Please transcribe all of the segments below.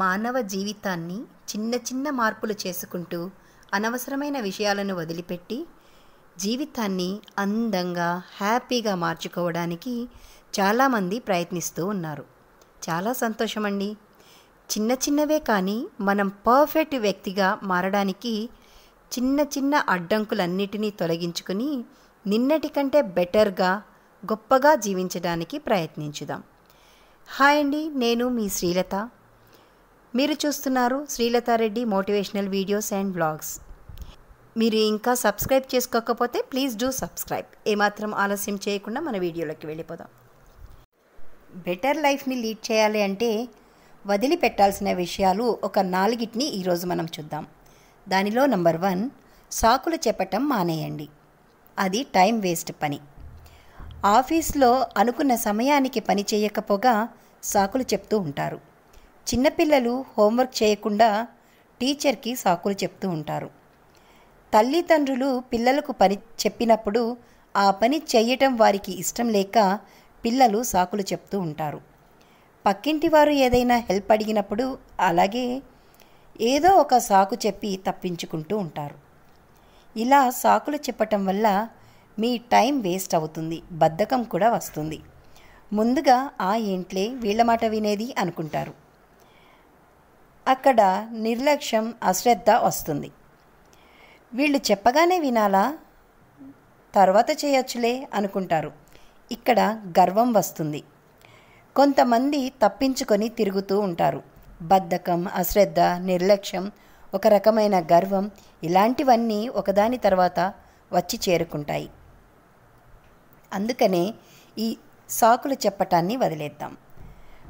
మానవ జీవితాన్ని చిన్న చిన్న మార్పులు చేసుకుంటూ అనవసరమైన విషయాలను వదిలిపెట్టి జీవితాన్ని అందంగా హ్యాపీగా మార్చుకోవడానికి చాలామంది ప్రయత్నిస్తూ ఉన్నారు చాలా సంతోషమండి చిన్న చిన్నవే కానీ మనం పర్ఫెక్ట్ వ్యక్తిగా మారడానికి చిన్న చిన్న అడ్డంకులన్నిటినీ తొలగించుకుని నిన్నటి కంటే బెటర్గా గొప్పగా జీవించడానికి ప్రయత్నించుదాం హాయ్ అండి నేను మీ శ్రీలత మీరు చూస్తున్నారు Srilatha Reddy motivational videos and blogs మీరు ఇంకా సబ్స్క్రైబ్ చేసుకోకపోతే ప్లీజ్ డూ సబ్స్క్రైబ్ ఏమాత్రం ఆలస్యం చేయకుండా మన వీడియోలోకి వెళ్ళిపోదాం బెటర్ లైఫ్ని లీడ్ చేయాలి అంటే వదిలిపెట్టాల్సిన విషయాలు ఒక నాలుగిటిని ఈరోజు మనం చూద్దాం దానిలో నంబర్ వన్ సాకులు చెప్పటం మానేయండి అది టైం వేస్ట్ పని ఆఫీస్లో అనుకున్న సమయానికి పని చేయకపోగా సాకులు చెప్తూ ఉంటారు చిన్నపిల్లలు హోంవర్క్ చేయకుండా టీచర్కి సాకులు చెప్తూ ఉంటారు తల్లిదండ్రులు పిల్లలకు పని చెప్పినప్పుడు ఆ పని చేయటం వారికి ఇష్టం లేక పిల్లలు సాకులు చెప్తూ ఉంటారు పక్కింటి వారు ఏదైనా హెల్ప్ అడిగినప్పుడు అలాగే ఏదో ఒక సాకు చెప్పి తప్పించుకుంటూ ఉంటారు ఇలా సాకులు చెప్పటం వల్ల మీ టైం వేస్ట్ అవుతుంది బద్ధకం కూడా వస్తుంది ముందుగా ఆ ఏంట్లే వీళ్ళ మాట వినేది అనుకుంటారు అక్కడ నిర్లక్ష్యం అశ్రద్ధ వస్తుంది వీళ్ళు చెప్పగానే వినాలా తర్వాత చేయొచ్చులే అనుకుంటారు ఇక్కడ గర్వం వస్తుంది కొంతమంది తప్పించుకొని తిరుగుతూ ఉంటారు బద్ధకం అశ్రద్ధ నిర్లక్ష్యం ఒక రకమైన గర్వం ఇలాంటివన్నీ ఒకదాని తర్వాత వచ్చి చేరుకుంటాయి అందుకనే ఈ సాకులు చెప్పటాన్ని వదిలేద్దాం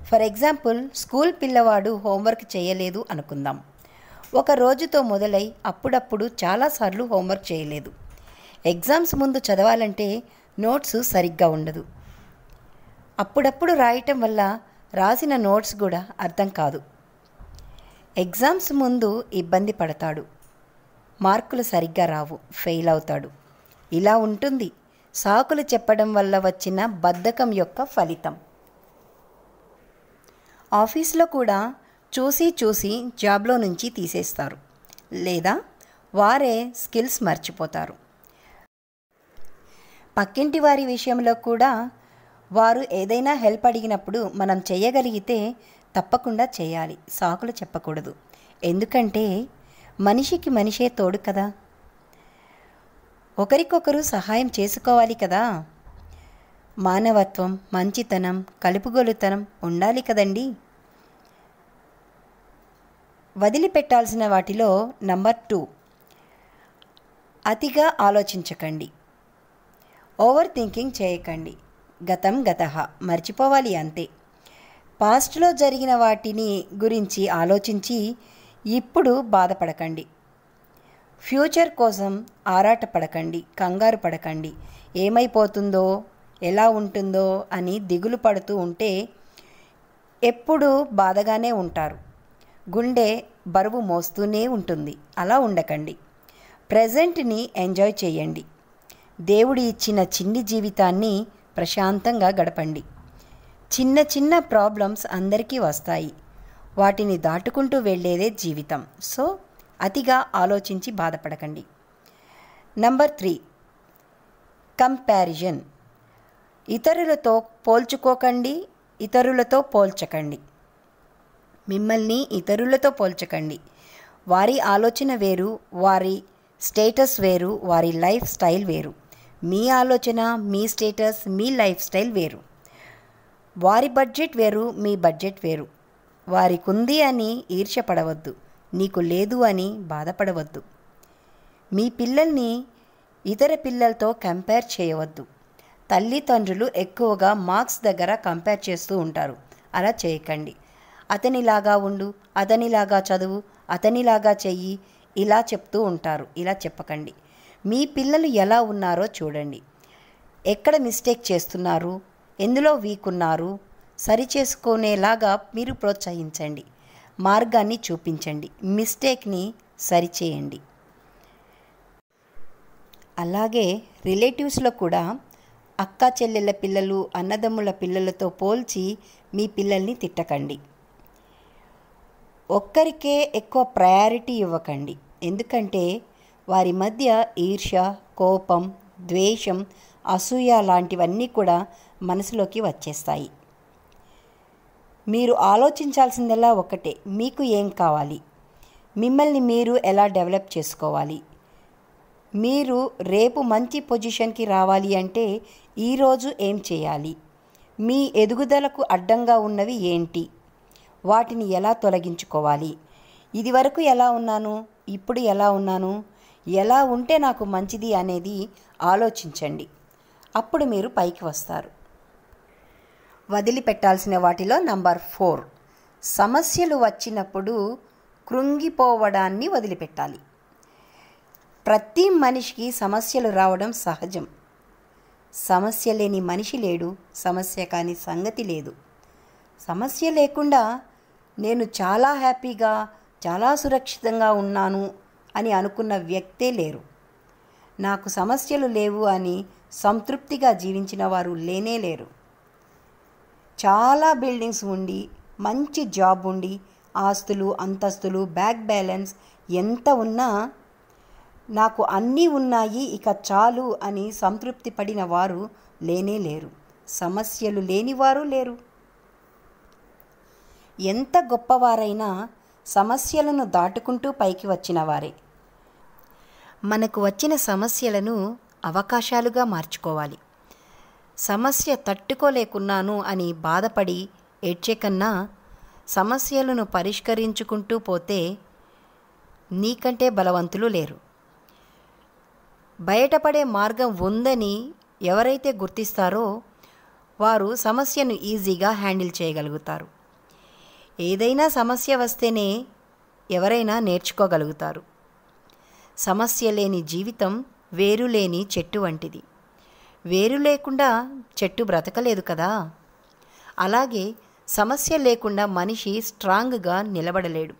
ఫర్ ఎగ్జాంపుల్ స్కూల్ పిల్లవాడు హోంవర్క్ చేయలేదు అనుకుందాం ఒక రోజుతో మొదలై అప్పుడప్పుడు చాలాసార్లు హోంవర్క్ చేయలేదు ఎగ్జామ్స్ ముందు చదవాలంటే నోట్స్ సరిగ్గా ఉండదు అప్పుడప్పుడు రాయటం వల్ల రాసిన నోట్స్ కూడా అర్థం కాదు ఎగ్జామ్స్ ముందు ఇబ్బంది పడతాడు మార్కులు సరిగ్గా రావు ఫెయిల్ అవుతాడు ఇలా ఉంటుంది సాకులు చెప్పడం వల్ల వచ్చిన బద్ధకం యొక్క ఫలితం ఆఫీస్లో కూడా చూసి చూసి జాబ్లో నుంచి తీసేస్తారు లేదా వారే స్కిల్స్ మర్చిపోతారు పక్కింటి వారి విషయంలో కూడా వారు ఏదైనా హెల్ప్ అడిగినప్పుడు మనం చేయగలిగితే తప్పకుండా చేయాలి సాకులు చెప్పకూడదు ఎందుకంటే మనిషికి మనిషే తోడు కదా ఒకరికొకరు సహాయం చేసుకోవాలి కదా మానవత్వం మంచితనం కలుపుగొలుతనం ఉండాలి కదండీ వదిలిపెట్టాల్సిన వాటిలో నంబర్ టూ అతిగా ఆలోచించకండి ఓవర్ థింకింగ్ చేయకండి గతం గత మర్చిపోవాలి అంతే పాస్ట్లో జరిగిన వాటిని గురించి ఆలోచించి ఇప్పుడు బాధపడకండి ఫ్యూచర్ కోసం ఆరాట పడకండి కంగారు పడకండి ఏమైపోతుందో ఎలా ఉంటుందో అని దిగులు పడుతూ ఉంటే ఎప్పుడు బాధగానే ఉంటారు గుండె బరువు మోస్తూనే ఉంటుంది అలా ఉండకండి ప్రజెంట్ని ఎంజాయ్ చేయండి దేవుడి ఇచ్చిన చిన్ని జీవితాన్ని ప్రశాంతంగా గడపండి చిన్న చిన్న ప్రాబ్లమ్స్ అందరికీ వస్తాయి వాటిని దాటుకుంటూ వెళ్ళేదే జీవితం సో అతిగా ఆలోచించి బాధపడకండి నంబర్ త్రీ కంపారిజన్ ఇతరులతో పోల్చుకోకండి ఇతరులతో పోల్చకండి మిమ్మల్ని ఇతరులతో పోల్చకండి వారి ఆలోచన వేరు వారి స్టేటస్ వేరు వారి లైఫ్ స్టైల్ వేరు మీ ఆలోచన మీ స్టేటస్ మీ లైఫ్ స్టైల్ వేరు వారి బడ్జెట్ వేరు మీ బడ్జెట్ వేరు వారికుంది అని ఈర్ష్యపడవద్దు నీకు లేదు అని బాధపడవద్దు మీ పిల్లల్ని ఇతర పిల్లలతో కంపేర్ చేయవద్దు తల్లిదండ్రులు ఎక్కువగా మార్క్స్ దగ్గర కంపేర్ చేస్తూ ఉంటారు అలా చేయకండి అతనిలాగా ఉండు అతనిలాగా చదువు అతనిలాగా చెయ్యి ఇలా చెప్తూ ఉంటారు ఇలా చెప్పకండి మీ పిల్లలు ఎలా ఉన్నారో చూడండి ఎక్కడ మిస్టేక్ చేస్తున్నారు ఎందులో వీక్ ఉన్నారు సరిచేసుకునేలాగా మీరు ప్రోత్సహించండి మార్గాన్ని చూపించండి మిస్టేక్ని సరిచేయండి అలాగే రిలేటివ్స్లో కూడా అక్క చెల్లెళ్ళ పిల్లలు అన్నదమ్ముల పిల్లలతో పోల్చి మీ పిల్లల్ని తిట్టకండి ఒక్కరికే ఎక్కువ ప్రయారిటీ ఇవ్వకండి ఎందుకంటే వారి మధ్య ఈర్ష్య కోపం ద్వేషం అసూయ లాంటివన్నీ కూడా మనసులోకి వచ్చేస్తాయి మీరు ఆలోచించాల్సిందల్లా ఒకటే మీకు ఏం కావాలి మిమ్మల్ని మీరు ఎలా డెవలప్ చేసుకోవాలి మీరు రేపు మంచి పొజిషన్కి రావాలి అంటే ఈరోజు ఏం చేయాలి మీ ఎదుగుదలకు అడ్డంగా ఉన్నవి ఏంటి వాటిని ఎలా తొలగించుకోవాలి ఇదివరకు ఎలా ఉన్నాను ఇప్పుడు ఎలా ఉన్నాను ఎలా ఉంటే నాకు మంచిది అనేది ఆలోచించండి అప్పుడు మీరు పైకి వస్తారు వదిలిపెట్టాల్సిన వాటిలో నంబర్ ఫోర్ సమస్యలు వచ్చినప్పుడు కృంగిపోవడాన్ని వదిలిపెట్టాలి ప్రతి మనిషికి సమస్యలు రావడం సహజం సమస్య లేని మనిషి లేడు సమస్య కాని సంగతి లేదు సమస్య లేకుండా నేను చాలా హ్యాపీగా చాలా సురక్షితంగా ఉన్నాను అని అనుకున్న వ్యక్తే లేరు నాకు సమస్యలు లేవు అని సంతృప్తిగా జీవించిన వారు లేనే లేరు చాలా బిల్డింగ్స్ ఉండి మంచి జాబ్ ఉండి ఆస్తులు అంతస్తులు బ్యాక్ బ్యాలెన్స్ ఎంత ఉన్నా నాకు అన్నీ ఉన్నాయి ఇక చాలు అని సంతృప్తి పడిన వారు లేనే లేరు సమస్యలు లేనివారు లేరు ఎంత గొప్పవారైనా సమస్యలను దాటుకుంటూ పైకి వచ్చిన వారే మనకు వచ్చిన సమస్యలను అవకాశాలుగా మార్చుకోవాలి సమస్య తట్టుకోలేకున్నాను అని బాధపడి ఏడ్చే కన్నా సమస్యలను పరిష్కరించుకుంటూ పోతే నీకంటే బలవంతులు లేరు బయటపడే మార్గం ఉందని ఎవరైతే గుర్తిస్తారో వారు సమస్యను ఈజీగా హ్యాండిల్ చేయగలుగుతారు ఏదైనా సమస్య వస్తేనే ఎవరైనా నేర్చుకోగలుగుతారు సమస్య లేని జీవితం వేరు లేని చెట్టు వంటిది వేరు లేకుండా చెట్టు బ్రతకలేదు కదా అలాగే సమస్య లేకుండా మనిషి స్ట్రాంగ్గా నిలబడలేడు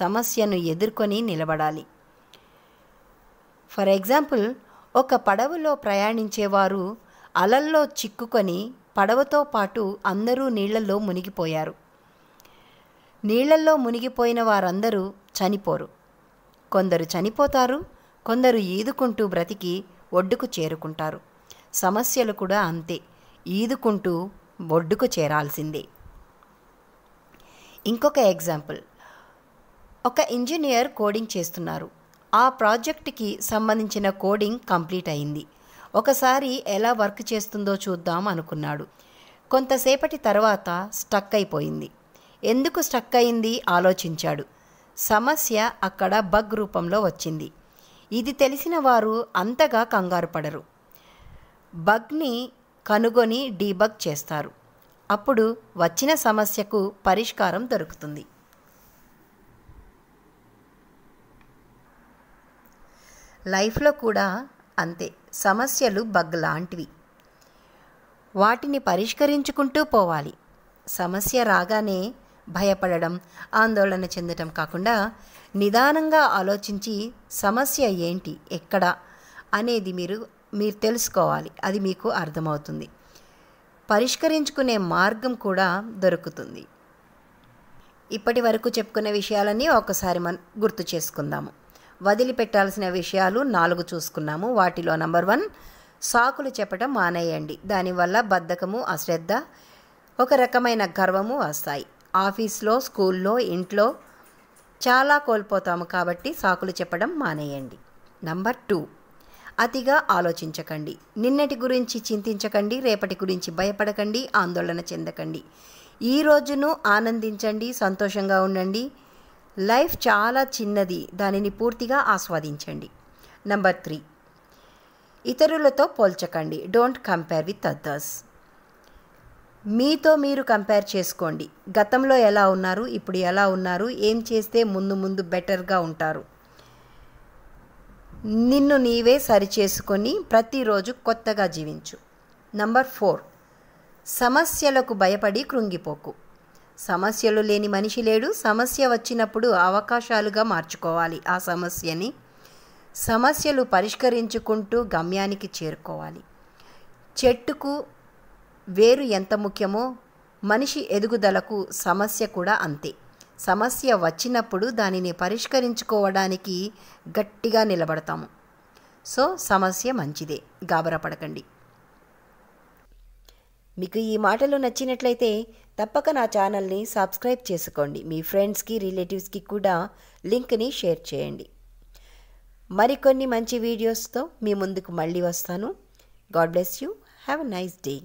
సమస్యను ఎదుర్కొని నిలబడాలి ఫర్ ఎగ్జాంపుల్ ఒక పడవలో ప్రయాణించేవారు అలల్లో చిక్కుకొని పడవతో పాటు అందరూ నీళ్లలో మునిగిపోయారు నీళ్లల్లో మునిగిపోయిన వారందరూ చనిపోరు కొందరు చనిపోతారు కొందరు ఈదుకుంటూ బ్రతికి ఒడ్డుకు చేరుకుంటారు సమస్యలు కూడా అంతే ఈదుకుంటూ ఒడ్డుకు చేరాల్సిందే ఇంకొక ఎగ్జాంపుల్ ఒక ఇంజనీర్ కోడింగ్ చేస్తున్నారు ఆ ప్రాజెక్ట్కి సంబంధించిన కోడింగ్ కంప్లీట్ అయింది ఒకసారి ఎలా వర్క్ చేస్తుందో చూద్దాం అనుకున్నాడు కొంతసేపటి తర్వాత స్టక్ అయిపోయింది ఎందుకు స్టక్ అయింది ఆలోచించాడు సమస్య అక్కడ బగ్ రూపంలో వచ్చింది ఇది తెలిసిన వారు అంతగా కంగారు పడరు బగ్ని కనుగొని డీబగ్ చేస్తారు అప్పుడు వచ్చిన సమస్యకు పరిష్కారం దొరుకుతుంది లైఫ్లో కూడా అంతే సమస్యలు బగ్ లాంటివి వాటిని పరిష్కరించుకుంటూ పోవాలి సమస్య రాగానే భయపడడం ఆందోళన చెందటం కాకుండా నిదానంగా ఆలోచించి సమస్య ఏంటి ఎక్కడ అనేది మీరు మీరు తెలుసుకోవాలి అది మీకు అర్థమవుతుంది పరిష్కరించుకునే మార్గం కూడా దొరుకుతుంది ఇప్పటి వరకు చెప్పుకునే విషయాలన్నీ ఒకసారి మన గుర్తు చేసుకుందాము వదిలిపెట్టాల్సిన విషయాలు నాలుగు చూసుకున్నాము వాటిలో నంబర్ వన్ సాకులు చెప్పడం మానేయండి దానివల్ల బద్ధకము అశ్రద్ధ ఒక రకమైన గర్వము వస్తాయి ఆఫీస్లో స్కూల్లో ఇంట్లో చాలా కోల్పోతాము కాబట్టి సాకులు చెప్పడం మానేయండి నంబర్ టూ అతిగా ఆలోచించకండి నిన్నటి గురించి చింతించకండి రేపటి గురించి భయపడకండి ఆందోళన చెందకండి ఈ రోజును ఆనందించండి సంతోషంగా ఉండండి లైఫ్ చాలా చిన్నది దానిని పూర్తిగా ఆస్వాదించండి నంబర్ త్రీ ఇతరులతో పోల్చకండి డోంట్ కంపేర్ విత్ అదర్స్ మీతో మీరు కంపేర్ చేసుకోండి గతంలో ఎలా ఉన్నారు ఇప్పుడు ఎలా ఉన్నారు ఏం చేస్తే ముందు ముందు బెటర్గా ఉంటారు నిన్ను నీవే సరిచేసుకొని ప్రతిరోజు కొత్తగా జీవించు నంబర్ ఫోర్ సమస్యలకు భయపడి కృంగిపోకు సమస్యలు లేని మనిషి లేడు సమస్య వచ్చినప్పుడు అవకాశాలుగా మార్చుకోవాలి ఆ సమస్యని సమస్యలు పరిష్కరించుకుంటూ గమ్యానికి చేరుకోవాలి చెట్టుకు వేరు ఎంత ముఖ్యమో మనిషి ఎదుగుదలకు సమస్య కూడా అంతే సమస్య వచ్చినప్పుడు దానిని పరిష్కరించుకోవడానికి గట్టిగా నిలబడతాము సో సమస్య మంచిదే గాబరపడకండి మీకు ఈ మాటలు నచ్చినట్లయితే తప్పక నా ఛానల్ని సబ్స్క్రైబ్ చేసుకోండి మీ ఫ్రెండ్స్కి రిలేటివ్స్కి కూడా లింక్ని షేర్ చేయండి మరికొన్ని మంచి వీడియోస్తో మీ ముందుకు మళ్ళీ వస్తాను God bless you have nice day